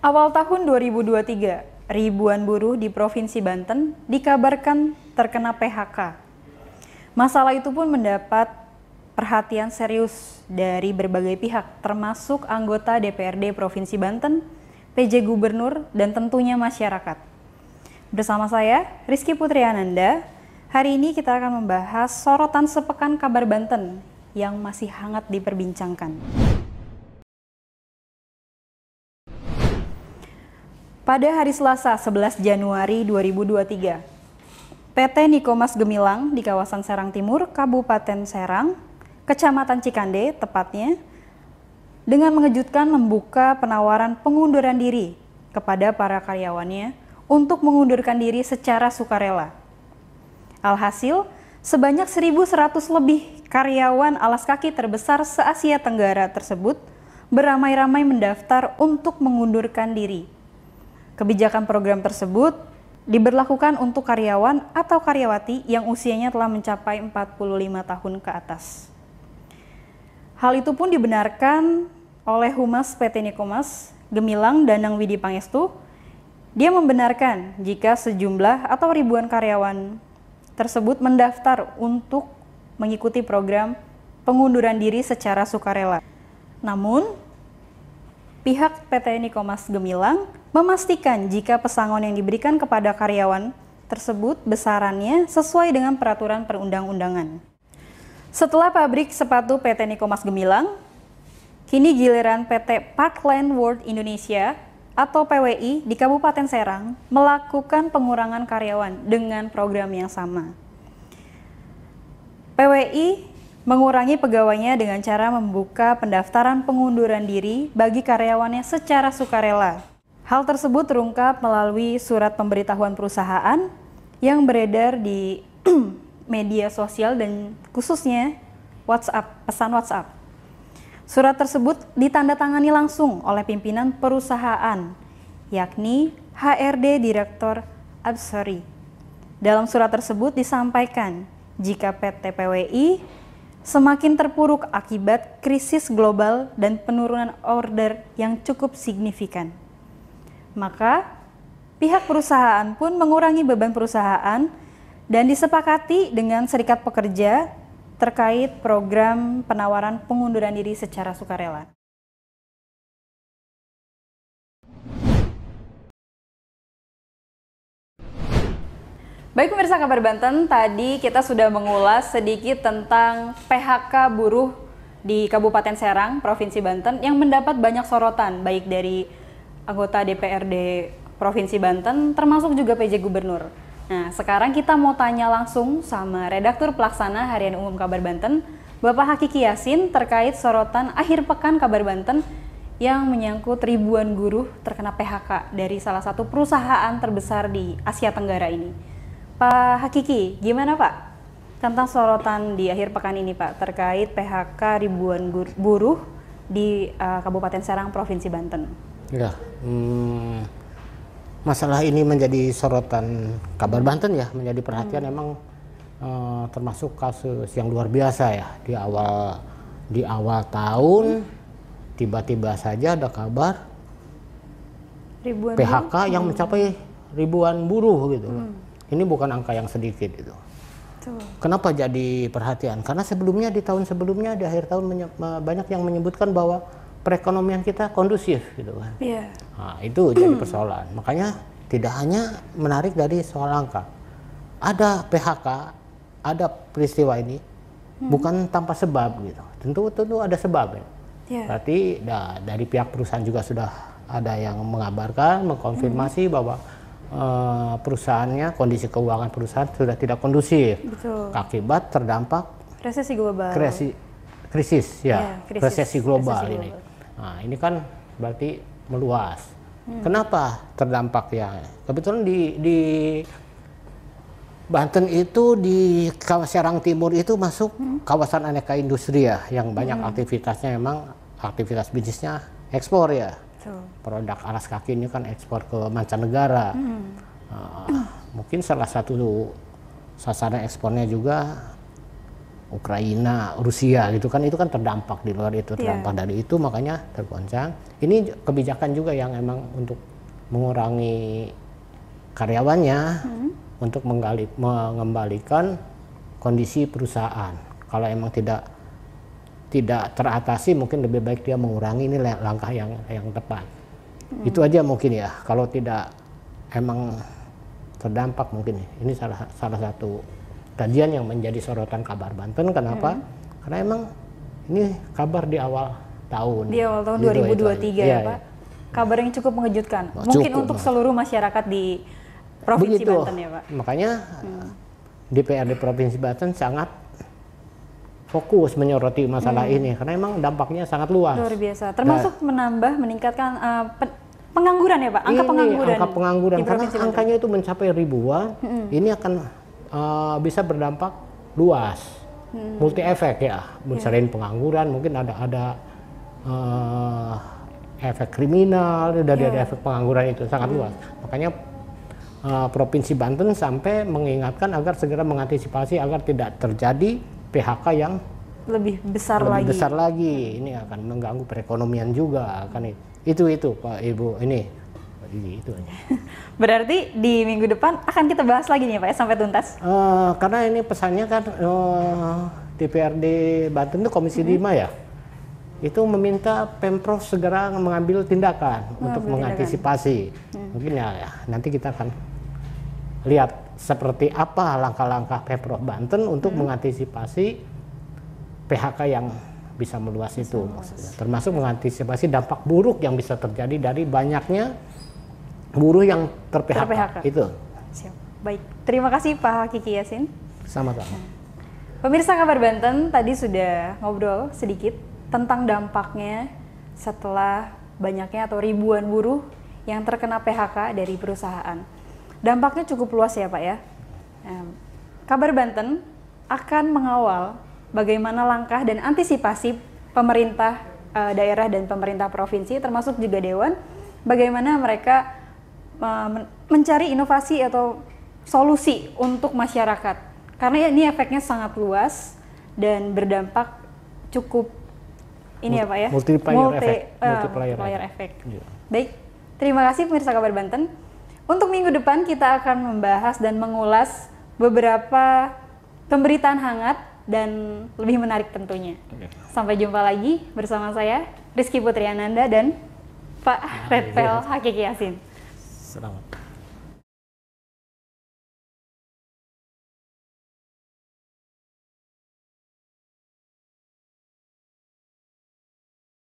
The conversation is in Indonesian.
Awal tahun 2023, ribuan buruh di Provinsi Banten dikabarkan terkena PHK. Masalah itu pun mendapat perhatian serius dari berbagai pihak, termasuk anggota DPRD Provinsi Banten, PJ Gubernur, dan tentunya masyarakat. Bersama saya, Rizky Putri Ananda, hari ini kita akan membahas sorotan sepekan kabar Banten yang masih hangat diperbincangkan. pada hari Selasa 11 Januari 2023. PT Nikomas Gemilang di kawasan Serang Timur, Kabupaten Serang, Kecamatan Cikande tepatnya, dengan mengejutkan membuka penawaran pengunduran diri kepada para karyawannya untuk mengundurkan diri secara sukarela. Alhasil, sebanyak 1.100 lebih karyawan alas kaki terbesar se-Asia Tenggara tersebut beramai-ramai mendaftar untuk mengundurkan diri. Kebijakan program tersebut diberlakukan untuk karyawan atau karyawati yang usianya telah mencapai 45 tahun ke atas. Hal itu pun dibenarkan oleh Humas PT Nikomas, Gemilang Danang Widi Pangestu. Dia membenarkan jika sejumlah atau ribuan karyawan tersebut mendaftar untuk mengikuti program pengunduran diri secara sukarela. Namun, pihak PT Nikomas Gemilang memastikan jika pesangon yang diberikan kepada karyawan tersebut besarannya sesuai dengan peraturan perundang-undangan. Setelah pabrik sepatu PT Nikomas Gemilang, kini giliran PT Parkland World Indonesia atau PWI di Kabupaten Serang melakukan pengurangan karyawan dengan program yang sama. PWI mengurangi pegawainya dengan cara membuka pendaftaran pengunduran diri bagi karyawannya secara sukarela Hal tersebut terungkap melalui surat pemberitahuan perusahaan yang beredar di media sosial dan khususnya WhatsApp, pesan WhatsApp. Surat tersebut ditandatangani langsung oleh pimpinan perusahaan, yakni HRD Direktur Absori. Dalam surat tersebut disampaikan jika PT PWI semakin terpuruk akibat krisis global dan penurunan order yang cukup signifikan. Maka pihak perusahaan pun mengurangi beban perusahaan dan disepakati dengan serikat pekerja terkait program penawaran pengunduran diri secara sukarela. Baik pemirsa kabar Banten, tadi kita sudah mengulas sedikit tentang PHK buruh di Kabupaten Serang, Provinsi Banten yang mendapat banyak sorotan baik dari anggota DPRD Provinsi Banten, termasuk juga PJ Gubernur. Nah, sekarang kita mau tanya langsung sama Redaktur Pelaksana Harian Umum Kabar Banten, Bapak Hakiki Yasin terkait sorotan akhir pekan Kabar Banten yang menyangkut ribuan guru terkena PHK dari salah satu perusahaan terbesar di Asia Tenggara ini. Pak Hakiki, gimana Pak tentang sorotan di akhir pekan ini Pak terkait PHK ribuan buruh di uh, Kabupaten Serang, Provinsi Banten? Ya, hmm, masalah ini menjadi sorotan kabar Banten ya, menjadi perhatian hmm. emang eh, termasuk kasus yang luar biasa ya di awal di awal tahun tiba-tiba saja ada kabar ribuan PHK buruh. yang mencapai ribuan buruh gitu. Hmm. Ini bukan angka yang sedikit itu. Kenapa jadi perhatian? Karena sebelumnya di tahun sebelumnya di akhir tahun banyak yang menyebutkan bahwa perekonomian kita kondusif gitu kan. Yeah. Nah, itu jadi persoalan. Makanya tidak hanya menarik dari soal angka. Ada PHK, ada peristiwa ini hmm. bukan tanpa sebab gitu. Tentu tentu ada sebab ya. Yeah. Berarti nah, dari pihak perusahaan juga sudah ada yang mengabarkan, mengkonfirmasi hmm. bahwa uh, perusahaannya kondisi keuangan perusahaan sudah tidak kondusif. Betul. Akibat terdampak resesi global. Kresi, krisis ya, yeah, krisis. resesi global resesi global. ini. Nah, ini kan berarti meluas. Hmm. Kenapa ya? Kebetulan di, di Banten itu di kawasan Serang Timur itu masuk hmm. kawasan aneka industri ya, yang banyak hmm. aktivitasnya memang aktivitas bisnisnya ekspor ya. Produk alas kaki ini kan ekspor ke mancanegara. Hmm. Uh, mungkin salah satu sasaran ekspornya juga Ukraina, Rusia gitu kan itu kan terdampak di luar itu iya. terdampak yeah. dari itu makanya terguncang. Ini kebijakan juga yang emang untuk mengurangi karyawannya hmm. untuk menggali, mengembalikan kondisi perusahaan. Kalau emang tidak tidak teratasi mungkin lebih baik dia mengurangi ini langkah yang yang tepat. Hmm. Itu aja mungkin ya. Kalau tidak emang terdampak mungkin ini salah salah satu kajian yang menjadi sorotan kabar Banten. Kenapa? Hmm. Karena emang ini kabar di awal tahun. Di awal tahun 2023 gitu, ya, ya Pak. Ya. Kabar yang cukup mengejutkan. Nah, Mungkin untuk Pak. seluruh masyarakat di Provinsi Begitu. Banten ya Pak. Makanya hmm. DPRD Provinsi Banten sangat fokus menyoroti masalah hmm. ini karena emang dampaknya sangat luas. Luar biasa. Termasuk Dan, nah. menambah meningkatkan uh, pengangguran ya Pak, angka ini, pengangguran. Angka pengangguran karena angkanya itu mencapai ribuan. Hmm. Ini akan uh, bisa berdampak luas, hmm. multi efek ya, hmm. selain yeah. pengangguran mungkin ada ada uh, efek kriminal dari yeah. ada hmm. efek pengangguran itu sangat hmm. luas. Makanya uh, provinsi Banten sampai mengingatkan agar segera mengantisipasi agar tidak terjadi PHK yang lebih besar lebih lagi. Besar lagi ini akan mengganggu perekonomian juga kan itu itu Pak Ibu ini jadi itu aja. Berarti di minggu depan akan kita bahas lagi nih Pak ya sampai tuntas. Uh, karena ini pesannya kan uh, DPRD Banten itu Komisi mm -hmm. 5 ya. Itu meminta Pemprov segera mengambil tindakan oh, untuk mengantisipasi. Mm. Mungkin ya, ya nanti kita akan lihat seperti apa langkah-langkah Pemprov Banten untuk -hmm. mengantisipasi PHK yang bisa meluas bisa itu meluas. Termasuk mengantisipasi dampak buruk yang bisa terjadi dari banyaknya buruh yang ter -PHK. Ter -PHK. Itu. Siap. Baik. Terima kasih Pak Kiki Yasin. Sama-sama. Pemirsa Kabar Banten tadi sudah ngobrol sedikit tentang dampaknya setelah banyaknya atau ribuan buruh yang terkena PHK dari perusahaan. Dampaknya cukup luas ya Pak ya. Kabar Banten akan mengawal bagaimana langkah dan antisipasi pemerintah eh, daerah dan pemerintah provinsi termasuk juga Dewan bagaimana mereka Eh, mencari inovasi atau solusi untuk masyarakat karena ya, ini efeknya sangat luas dan berdampak cukup ini apa ya pak ya? multiplier Multi, effect, uh, eh, multiplier, multiplier efek Yeah. Baik, terima kasih pemirsa kabar Banten. Untuk minggu depan kita akan membahas dan mengulas beberapa pemberitaan hangat dan lebih menarik tentunya. Okay. Sampai jumpa lagi bersama saya Rizky Putri Ananda dan Pak Redpel Hakiki Yasin. Selamat.